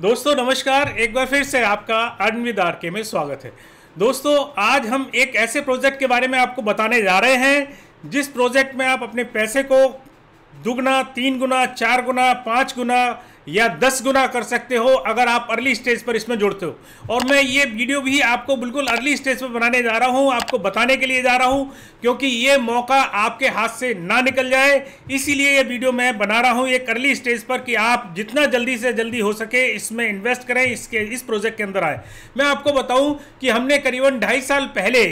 दोस्तों नमस्कार एक बार फिर से आपका अर्न आर के में स्वागत है दोस्तों आज हम एक ऐसे प्रोजेक्ट के बारे में आपको बताने जा रहे हैं जिस प्रोजेक्ट में आप अपने पैसे को दुगना तीन गुना चार गुना पाँच गुना या दस गुना कर सकते हो अगर आप अर्ली स्टेज पर इसमें जुड़ते हो और मैं ये वीडियो भी आपको बिल्कुल अर्ली स्टेज पर बनाने जा रहा हूँ आपको बताने के लिए जा रहा हूँ क्योंकि ये मौका आपके हाथ से ना निकल जाए इसीलिए ये वीडियो मैं बना रहा हूँ एक अर्ली स्टेज पर कि आप जितना जल्दी से जल्दी हो सके इसमें इन्वेस्ट करें इसके इस प्रोजेक्ट के अंदर आए मैं आपको बताऊँ कि हमने करीबन ढाई साल पहले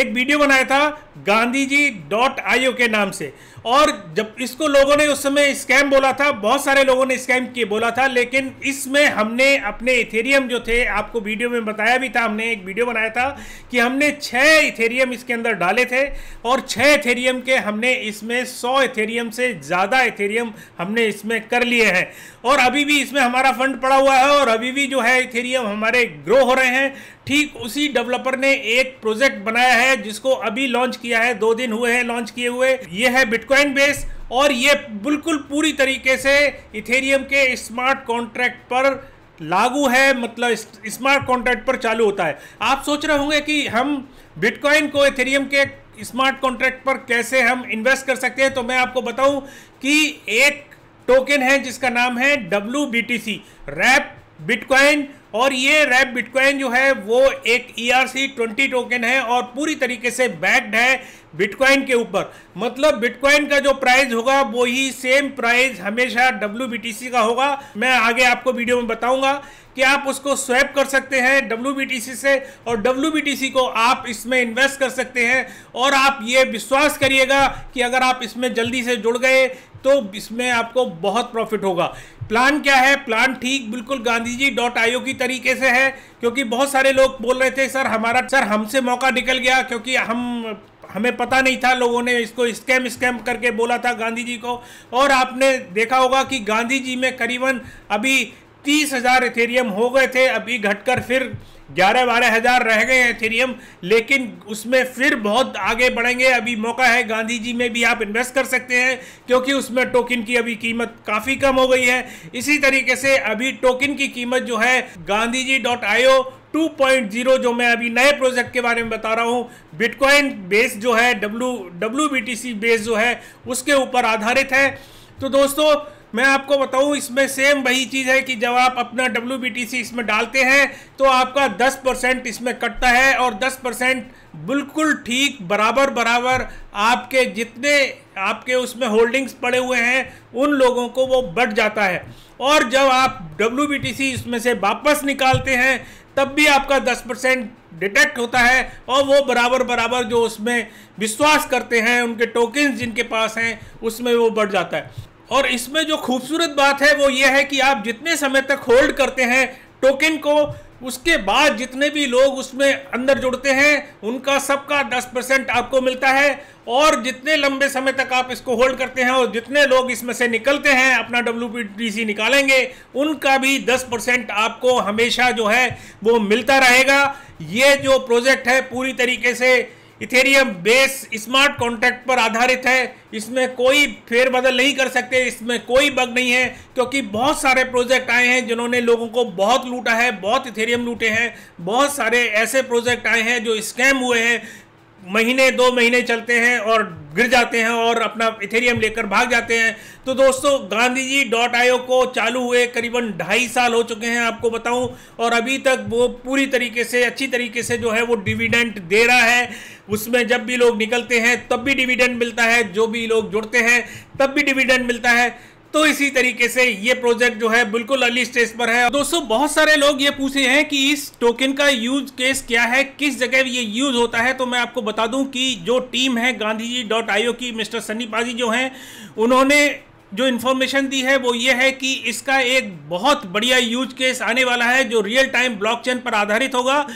एक वीडियो बनाया था गांधी जी डॉट आईओ के नाम से और जब इसको लोगों ने उस समय स्कैम बोला था बहुत सारे लोगों ने स्कैम किए बोला था लेकिन इसमें हमने अपने इथेरियम जो थे आपको वीडियो में बताया भी था हमने एक वीडियो बनाया था कि हमने छः इथेरियम इसके अंदर डाले थे और छः इथेरियम के हमने इसमें सौ इथेरियम से ज़्यादा इथेरियम हमने इसमें कर लिए हैं और अभी भी इसमें हमारा फंड पड़ा हुआ है और अभी भी जो है इथेरियम हमारे ग्रो हो रहे हैं ठीक उसी डेवलपर ने एक प्रोजेक्ट बनाया है जिसको अभी लॉन्च किया है दो दिन हुए हैं लॉन्च किए हुए ये है बिटकॉइन कॉइन बेस और ये बिल्कुल पूरी तरीके से इथेरियम के स्मार्ट कॉन्ट्रैक्ट पर लागू है मतलब स्मार्ट कॉन्ट्रैक्ट पर चालू होता है आप सोच रहे होंगे कि हम बिटकॉइन को इथेरियम के स्मार्ट कॉन्ट्रैक्ट पर कैसे हम इन्वेस्ट कर सकते हैं तो मैं आपको बताऊं कि एक टोकन है जिसका नाम है W B T C wrap bitcoin और ये रैप बिटकॉइन जो है वो एक E R C twenty token है और पूरी तरीके से बैक्ड है बिटकॉइन के ऊपर मतलब बिटकॉइन का जो प्राइस होगा वो ही सेम प्राइस हमेशा डब्ल्यू का होगा मैं आगे आपको वीडियो में बताऊंगा कि आप उसको स्वैप कर सकते हैं डब्ल्यू से और डब्ल्यू को आप इसमें इन्वेस्ट कर सकते हैं और आप ये विश्वास करिएगा कि अगर आप इसमें जल्दी से जुड़ गए तो इसमें आपको बहुत प्रॉफिट होगा प्लान क्या है प्लान ठीक बिल्कुल गांधी जी डॉट आईओ की तरीके से है क्योंकि बहुत सारे लोग बोल रहे थे सर हमारा सर हमसे मौका निकल गया क्योंकि हम हमें पता नहीं था लोगों ने इसको स्कैम स्कैम करके बोला था गांधी जी को और आपने देखा होगा कि गांधी जी में करीबन अभी तीस हजार इथेरियम हो गए थे अभी घटकर फिर ग्यारह बारह हजार रह गए हैं इथेरियम लेकिन उसमें फिर बहुत आगे बढ़ेंगे अभी मौका है गांधी जी में भी आप इन्वेस्ट कर सकते हैं क्योंकि उसमें टोकन की अभी कीमत काफ़ी कम हो गई है इसी तरीके से अभी टोकन की कीमत जो है गांधी जी डॉट आईओ 2.0 जो मैं अभी नए प्रोजेक्ट के बारे में बता रहा हूँ बिटकॉइन बेस जो है डब्लू डब्लू बेस जो है उसके ऊपर आधारित है तो दोस्तों मैं आपको बताऊं इसमें सेम वही चीज़ है कि जब आप अपना डब्ल्यू इसमें डालते हैं तो आपका 10 परसेंट इसमें कटता है और 10 परसेंट बिल्कुल ठीक बराबर बराबर आपके जितने आपके उसमें होल्डिंग्स पड़े हुए हैं उन लोगों को वो बढ़ जाता है और जब आप डब्ल्यू इसमें से वापस निकालते हैं तब भी आपका 10 परसेंट डिटेक्ट होता है और वो बराबर बराबर जो उसमें विश्वास करते हैं उनके टोकन्स जिनके पास हैं उसमें वो बढ़ जाता है और इसमें जो खूबसूरत बात है वो ये है कि आप जितने समय तक होल्ड करते हैं टोकन को उसके बाद जितने भी लोग उसमें अंदर जुड़ते हैं उनका सबका 10 परसेंट आपको मिलता है और जितने लंबे समय तक आप इसको होल्ड करते हैं और जितने लोग इसमें से निकलते हैं अपना डब्ल्यू निकालेंगे उनका भी 10 परसेंट आपको हमेशा जो है वो मिलता रहेगा ये जो प्रोजेक्ट है पूरी तरीके से इथेरियम बेस स्मार्ट कॉन्ट्रैक्ट पर आधारित है इसमें कोई फेरबदल नहीं कर सकते इसमें कोई बग नहीं है क्योंकि बहुत सारे प्रोजेक्ट आए हैं जिन्होंने लोगों को बहुत लूटा है बहुत इथेरियम लूटे हैं बहुत सारे ऐसे प्रोजेक्ट आए हैं जो स्कैम हुए हैं महीने दो महीने चलते हैं और गिर जाते हैं और अपना इथेरियम लेकर भाग जाते हैं तो दोस्तों गांधी जी डॉट आयो को चालू हुए करीबन ढाई साल हो चुके हैं आपको बताऊं और अभी तक वो पूरी तरीके से अच्छी तरीके से जो है वो डिविडेंट दे रहा है उसमें जब भी लोग निकलते हैं तब भी डिविडेंट मिलता है जो भी लोग जुड़ते हैं तब भी डिविडेंट मिलता है तो इसी तरीके से ये प्रोजेक्ट जो है बिल्कुल अर्ली स्टेज पर है दोस्तों बहुत सारे लोग ये पूछे हैं कि इस टोकन का यूज केस क्या है किस जगह ये यूज होता है तो मैं आपको बता दूं कि जो टीम है गांधी जी डॉट आईओ की मिस्टर सन्नी पाजी जो हैं उन्होंने जो इन्फॉर्मेशन दी है वो ये है कि इसका एक बहुत बढ़िया यूज केस आने वाला है जो रियल टाइम ब्लॉकचेन पर आधारित होगा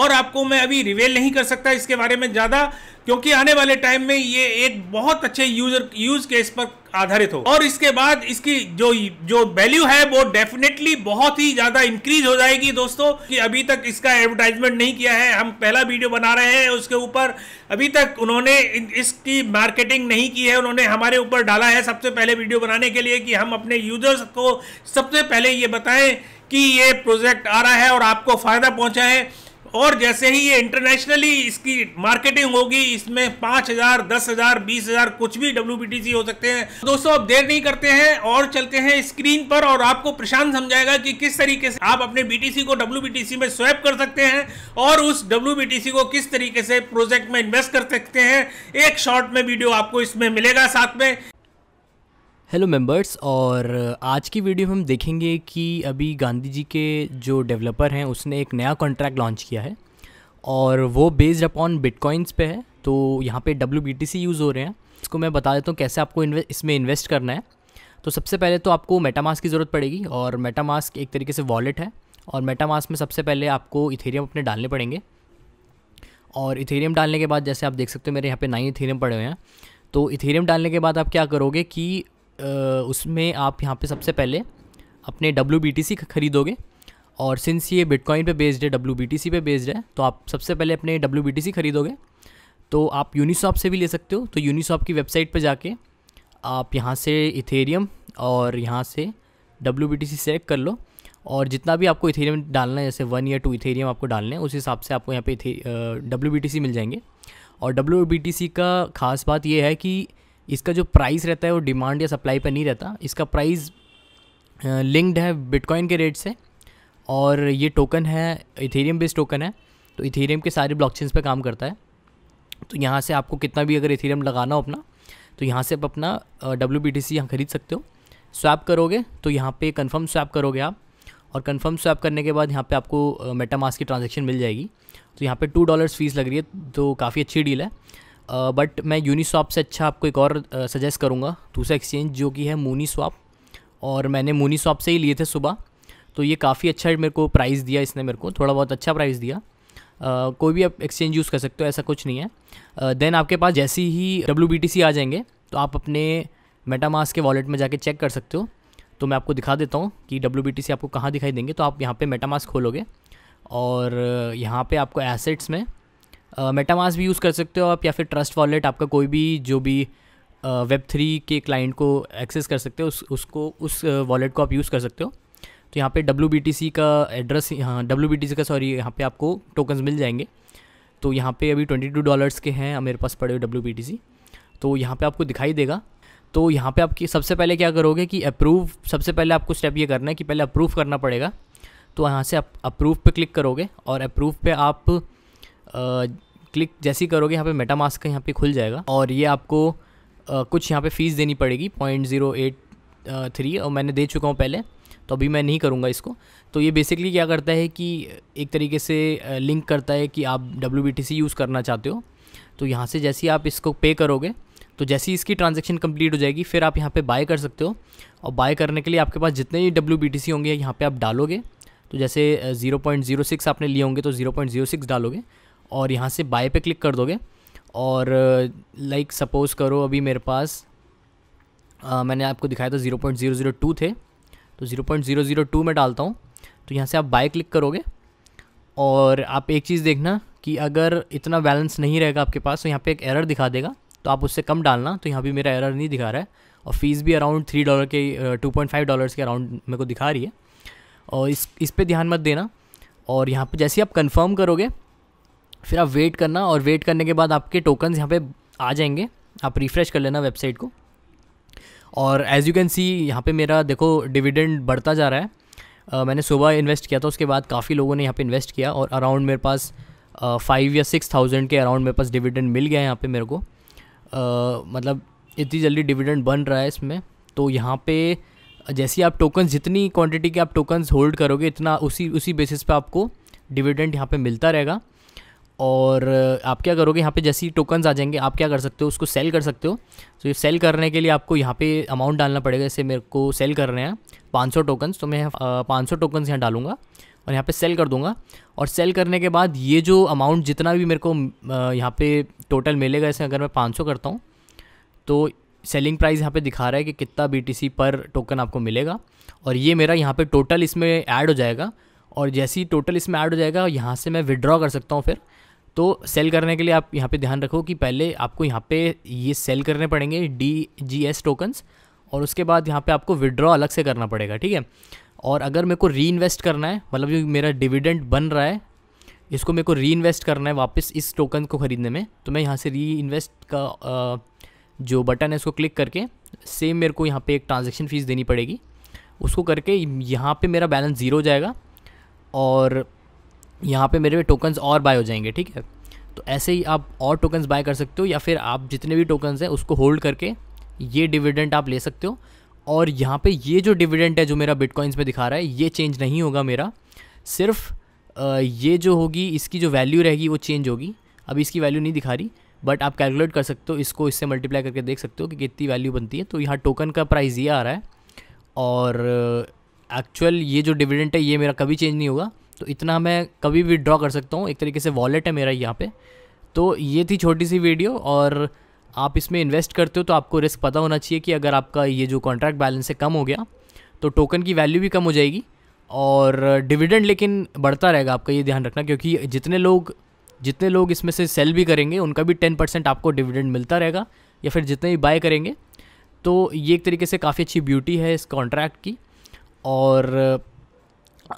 और आपको मैं अभी रिवेल नहीं कर सकता इसके बारे में ज़्यादा क्योंकि आने वाले टाइम में ये एक बहुत अच्छे यूजर यूज केस पर आधारित हो और इसके बाद इसकी जो जो वैल्यू है वो डेफिनेटली बहुत ही ज्यादा इंक्रीज हो जाएगी दोस्तों कि अभी तक इसका एडवर्टाइजमेंट नहीं किया है हम पहला वीडियो बना रहे हैं उसके ऊपर अभी तक उन्होंने इसकी मार्केटिंग नहीं की है उन्होंने हमारे ऊपर डाला है सबसे पहले वीडियो बनाने के लिए कि हम अपने यूजर्स को सबसे पहले ये बताएं कि ये प्रोजेक्ट आ रहा है और आपको फायदा पहुंचा है और जैसे ही ये इंटरनेशनली इसकी मार्केटिंग होगी इसमें पाँच हज़ार दस हज़ार बीस हज़ार कुछ भी डब्ल्यू हो सकते हैं तो दोस्तों अब देर नहीं करते हैं और चलते हैं स्क्रीन पर और आपको प्रशांत समझाएगा कि किस तरीके से आप अपने बीटीसी को डब्ल्यू में स्वैप कर सकते हैं और उस डब्ल्यू को किस तरीके से प्रोजेक्ट में इन्वेस्ट कर सकते हैं एक शॉर्ट में वीडियो आपको इसमें मिलेगा साथ में हेलो मेंबर्स और आज की वीडियो में हम देखेंगे कि अभी गांधी जी के जो डेवलपर हैं उसने एक नया कॉन्ट्रैक्ट लॉन्च किया है और वो बेस्ड अपॉन बिटकॉइंस पे है तो यहाँ पे डब्ल्यू यूज़ हो रहे हैं इसको मैं बता देता हूँ कैसे आपको इन्वे, इसमें इन्वेस्ट करना है तो सबसे पहले तो आपको मेटामास्क की ज़रूरत पड़ेगी और मेटामास्क एक तरीके से वॉलेट है और मेटामास्क में सबसे पहले आपको इथेरियम अपने डालने पड़ेंगे और इथेरियम डालने के बाद जैसे आप देख सकते हो मेरे यहाँ पे नाइन इथेरियम पड़े हुए हैं तो इथेरियम डालने के बाद आप क्या करोगे कि उसमें आप यहाँ पे सबसे पहले अपने डब्ल्यू ख़रीदोगे और सिंस ये बिटकॉइन पे बेस्ड है डब्ल्यू पे बेस्ड है तो आप सबसे पहले अपने डब्ल्यू ख़रीदोगे तो आप यूनिसॉप से भी ले सकते हो तो यूनिसॉप की वेबसाइट पर जाके आप यहाँ से इथेरियम और यहाँ से डब्ल्यू सेलेक्ट कर लो और जितना भी आपको इथेरियम डालना है जैसे वन या टू इथेरियम आपको डालना है उस हिसाब से आपको यहाँ पे डब्ल्यू बी मिल जाएंगे और डब्ल्यू का खास बात यह है कि इसका जो प्राइस रहता है वो डिमांड या सप्लाई पर नहीं रहता इसका प्राइस लिंक्ड है बिटकॉइन के रेट से और ये टोकन है इथेरियम बेस्ड टोकन है तो इथेरियम के सारे ब्लॉकचेन्स पे काम करता है तो यहाँ से आपको कितना भी अगर इथेरियम लगाना हो अपना तो यहाँ से आप अपना डब्ल्यू बी टी सी यहाँ ख़रीद सकते हो स्वैप करोगे तो यहाँ पे कंफर्म स्वैप करोगे आप और कंफर्म स्वैप करने के बाद यहाँ पे आपको मेटामास की ट्रांजेक्शन मिल जाएगी तो यहाँ पे टू डॉलर्स फीस लग रही है तो काफ़ी अच्छी डील है बट मैं यूनिसॉप से अच्छा आपको एक और सजेस्ट करूँगा दूसरा एक्सचेंज जो कि है मूनी स्वाप और मैंने मूनी स्वाप से ही लिए थे सुबह तो ये काफ़ी अच्छा मेरे को प्राइस दिया इसने मेरे को थोड़ा बहुत अच्छा प्राइस दिया Uh, कोई भी आप एक्सचेंज यूज़ कर सकते हो ऐसा कुछ नहीं है देन uh, आपके पास जैसे ही डब्ल्यू आ जाएंगे तो आप अपने मेटामास के वॉलेट में जाके चेक कर सकते हो तो मैं आपको दिखा देता हूँ कि डब्ल्यू आपको कहाँ दिखाई देंगे तो आप यहाँ पे मेटामास खोलोगे और यहाँ पे आपको एसेट्स में मेटामास भी यूज़ कर सकते हो आप या फिर ट्रस्ट वॉलेट आपका कोई भी जो भी वेब थ्री के क्लाइंट को एक्सेस कर सकते हो उस उसको उस वॉलेट को आप यूज़ कर सकते हो तो यहाँ पे डब्ल्यू का एड्रेस यहाँ डब्ल्यू का सॉरी यहाँ पे आपको टोकन्स मिल जाएंगे तो यहाँ पे अभी ट्वेंटी टू डॉलर्स के हैं मेरे पास पड़े हुए डब्ल्यू तो यहाँ पे आपको दिखाई देगा तो यहाँ पे आपकी सबसे पहले क्या करोगे कि अप्रूव सबसे पहले आपको स्टेप ये करना है कि पहले अप्रूव करना पड़ेगा तो यहाँ से आप अप्रूव पे क्लिक करोगे और अप्रूव पे आप क्लिक जैसे ही करोगे यहाँ पे मेटा मास्क का यहाँ पे खुल जाएगा और ये आपको आ, कुछ यहाँ पे फ़ीस देनी पड़ेगी पॉइंट ज़ीरो एट थ्री और मैंने दे चुका हूँ पहले तो अभी मैं नहीं करूँगा इसको तो ये बेसिकली क्या करता है कि एक तरीके से लिंक करता है कि आप डब्ल्यू यूज़ करना चाहते हो तो यहाँ से जैसे ही आप इसको पे करोगे तो जैसे ही इसकी ट्रांजेक्शन कंप्लीट हो जाएगी फिर आप यहाँ पे बाय कर सकते हो और बाय करने के लिए आपके पास जितने ही डब्ल्यू होंगे यहाँ पर आप डालोगे तो जैसे 0.06 आपने लिए होंगे तो 0.06 डालोगे और यहाँ से बाय पे क्लिक कर दोगे और लाइक सपोज़ करो अभी मेरे पास आ, मैंने आपको दिखाया था zero point zero zero two थे तो zero point zero zero two में डालता हूँ तो यहाँ से आप बाय क्लिक करोगे और आप एक चीज़ देखना कि अगर इतना बैलेंस नहीं रहेगा आपके पास तो यहाँ पे एक एरर दिखा देगा तो आप उससे कम डालना तो यहाँ भी मेरा एरर नहीं दिखा रहा है और फीस भी अराउंड थ्री डॉलर के टू पॉइंट फाइव डॉलर्स के अराउंड मेरे को दिखा रही है और इस इस पर ध्यान मत देना और यहाँ पे जैसे ही आप कंफर्म करोगे फिर आप वेट करना और वेट करने के बाद आपके टोकन्स यहाँ पे आ जाएंगे आप रिफ़्रेश कर लेना वेबसाइट को और एज़ यू कैन सी यहाँ पे मेरा देखो डिविडेंड बढ़ता जा रहा है uh, मैंने सुबह इन्वेस्ट किया था उसके बाद काफ़ी लोगों ने यहाँ पे इन्वेस्ट किया और अराउंड मेरे पास फाइव uh, या सिक्स थाउजेंड के अराउंड मेरे पास डिविडेंड मिल गया है यहाँ पे मेरे को uh, मतलब इतनी जल्दी डिविडेंड बन रहा है इसमें तो यहाँ पे जैसे आप टोकन जितनी क्वांटिटी के आप टोकन्स होल्ड करोगे इतना उसी उसी बेसिस पे आपको डिविडेंड यहाँ पे मिलता रहेगा और आप क्या करोगे यहाँ पे जैसे ही टोकन्स आ जाएंगे आप क्या कर सकते हो उसको सेल कर सकते हो तो ये सेल करने के लिए आपको यहाँ पे अमाउंट डालना पड़ेगा जैसे मेरे को सेल कर रहे हैं पाँच सौ टोकन्स तो मैं पाँच सौ टोकन्स यहाँ डालूंगा और यहाँ पे सेल कर दूंगा और सेल करने के बाद ये जो अमाउंट जितना भी मेरे को यहाँ पे टोटल मिलेगा जैसे अगर मैं पाँच करता हूँ तो सेलिंग प्राइस यहाँ पे दिखा रहा है कि कितना बी पर टोकन आपको मिलेगा और ये मेरा यहाँ पे टोटल इसमें ऐड हो जाएगा और जैसे ही टोटल इसमें ऐड हो जाएगा यहाँ से मैं विड्रॉ कर सकता हूँ फिर तो सेल करने के लिए आप यहाँ पे ध्यान रखो कि पहले आपको यहाँ पे ये सेल करने पड़ेंगे डी जी एस टोकन्स और उसके बाद यहाँ पे आपको विड्रॉ अलग से करना पड़ेगा ठीक है और अगर मेरे को री इन्वेस्ट करना है मतलब जो मेरा डिविडेंड बन रहा है इसको मेरे को री इन्वेस्ट करना है वापस इस टोकन को ख़रीदने में तो मैं यहाँ से री इन्वेस्ट का जो बटन है उसको क्लिक करके सेम मेरे को यहाँ पे एक ट्रांजेक्शन फ़ीस देनी पड़ेगी उसको करके यहाँ पे मेरा बैलेंस ज़ीरो जाएगा और यहाँ पे मेरे टोकन्स और बाय हो जाएंगे ठीक है तो ऐसे ही आप और टोकन्स बाय कर सकते हो या फिर आप जितने भी टोकन्स हैं उसको होल्ड करके ये डिविडेंट आप ले सकते हो और यहाँ पे ये जो डिविडेंट है जो मेरा बिटकॉइंस में दिखा रहा है ये चेंज नहीं होगा मेरा सिर्फ ये जो होगी इसकी जो वैल्यू रहेगी वो चेंज होगी अभी इसकी वैल्यू नहीं दिखा रही बट आप कैलकुलेट कर सकते हो इसको इससे मल्टीप्लाई करके देख सकते हो कि कितनी वैल्यू बनती है तो यहाँ टोकन का प्राइस ये आ रहा है और एक्चुअल ये जो डिविडेंट है ये मेरा कभी चेंज नहीं होगा तो इतना मैं कभी भी विड्रॉ कर सकता हूँ एक तरीके से वॉलेट है मेरा यहाँ पे तो ये थी छोटी सी वीडियो और आप इसमें इन्वेस्ट करते हो तो आपको रिस्क पता होना चाहिए कि अगर आपका ये जो कॉन्ट्रैक्ट बैलेंस है कम हो गया तो टोकन की वैल्यू भी कम हो जाएगी और डिविडेंड लेकिन बढ़ता रहेगा आपका ये ध्यान रखना क्योंकि जितने लोग जितने लोग इसमें से सेल भी करेंगे उनका भी टेन परसेंट आपको डिविडेंड मिलता रहेगा या फिर जितने भी बाय करेंगे तो ये एक तरीके से काफ़ी अच्छी ब्यूटी है इस कॉन्ट्रैक्ट की और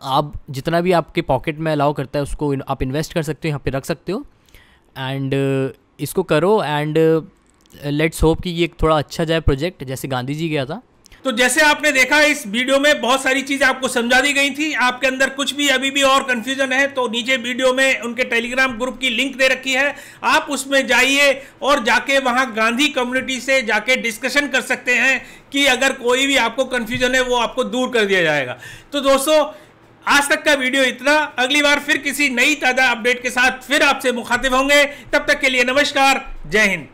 आप जितना भी आपके पॉकेट में अलाउ करता है उसको आप इन्वेस्ट कर सकते हो यहाँ पे रख सकते हो एंड uh, इसको करो एंड लेट्स होप कि ये थोड़ा अच्छा जाए प्रोजेक्ट जैसे गांधी जी गया था तो जैसे आपने देखा इस वीडियो में बहुत सारी चीज़ें आपको समझा दी गई थी आपके अंदर कुछ भी अभी भी और कन्फ्यूजन है तो नीचे वीडियो में उनके टेलीग्राम ग्रुप की लिंक दे रखी है आप उसमें जाइए और जाके वहाँ गांधी कम्युनिटी से जाके डिस्कशन कर सकते हैं कि अगर कोई भी आपको कन्फ्यूजन है वो आपको दूर कर दिया जाएगा तो दोस्तों आज तक का वीडियो इतना अगली बार फिर किसी नई ताजा अपडेट के साथ फिर आपसे मुखातिब होंगे तब तक के लिए नमस्कार जय हिंद